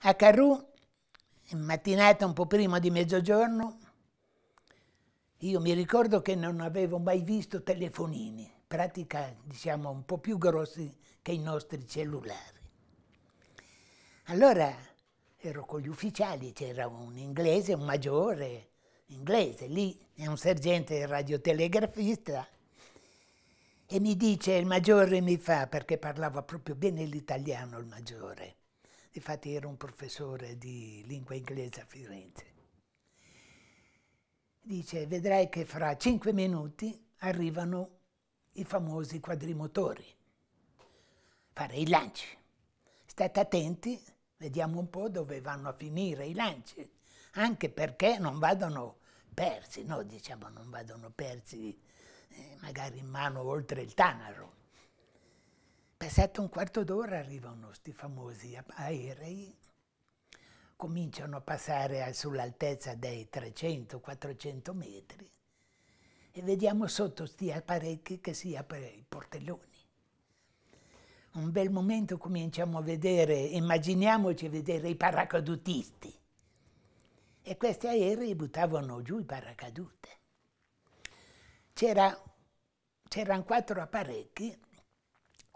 a Carrù, in mattinata un po' prima di mezzogiorno, io mi ricordo che non avevo mai visto telefonini, pratica diciamo un po' più grossi che i nostri cellulari. Allora ero con gli ufficiali, c'era un inglese, un maggiore inglese, lì è un sergente radiotelegrafista, e mi dice, il maggiore mi fa, perché parlava proprio bene l'italiano il maggiore, Infatti era un professore di lingua inglese a Firenze. Dice, vedrai che fra cinque minuti arrivano i famosi quadrimotori. Fare i lanci. State attenti, vediamo un po' dove vanno a finire i lanci, anche perché non vadano persi, no, diciamo non vadano persi eh, magari in mano oltre il Tanaro per sette un quarto d'ora arrivano questi famosi aerei, cominciano a passare sull'altezza dei 300-400 metri e vediamo sotto questi apparecchi che si aprono i portelloni. Un bel momento cominciamo a vedere, immaginiamoci vedere i paracadutisti. E questi aerei buttavano giù i paracadute. C'erano quattro apparecchi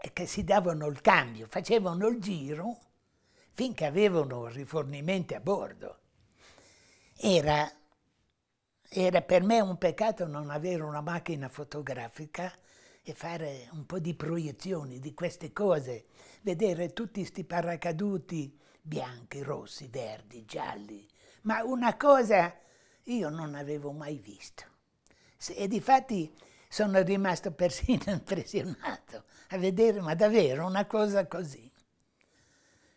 e che si davano il cambio, facevano il giro finché avevano rifornimenti a bordo. Era, era per me un peccato non avere una macchina fotografica e fare un po' di proiezioni di queste cose, vedere tutti questi paracaduti bianchi, rossi, verdi, gialli, ma una cosa io non avevo mai visto. E difatti sono rimasto persino impressionato a vedere, ma davvero, una cosa così.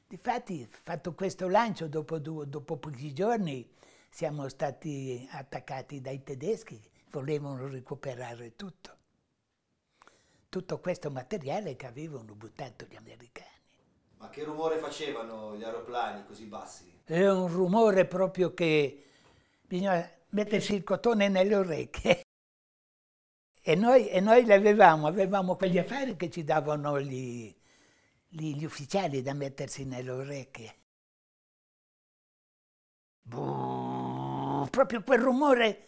Difatti, fatto questo lancio, dopo, due, dopo pochi giorni siamo stati attaccati dai tedeschi, volevano recuperare tutto. Tutto questo materiale che avevano buttato gli americani. Ma che rumore facevano gli aeroplani così bassi? È un rumore proprio che bisogna mettersi il cotone nelle orecchie. E noi, e noi avevamo, avevamo quegli affari che ci davano gli, gli, gli ufficiali da mettersi nelle orecchie. Buh, proprio quel rumore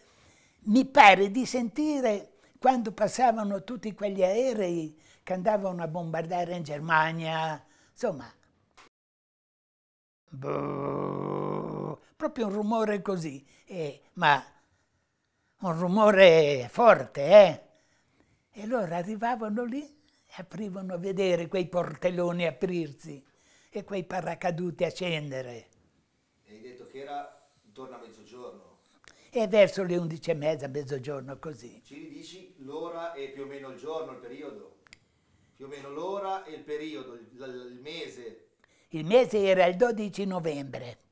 mi pare di sentire quando passavano tutti quegli aerei che andavano a bombardare in Germania, insomma. Buh, proprio un rumore così, eh, ma un rumore forte, eh? E loro arrivavano lì, e aprivano a vedere quei portelloni aprirsi e quei paracaduti a scendere. E hai detto che era intorno a mezzogiorno? E verso le 11 e mezza, mezzogiorno, così. Ci ridici l'ora e più o meno il giorno, il periodo? Più o meno l'ora e il periodo, il, il mese? Il mese era il 12 novembre.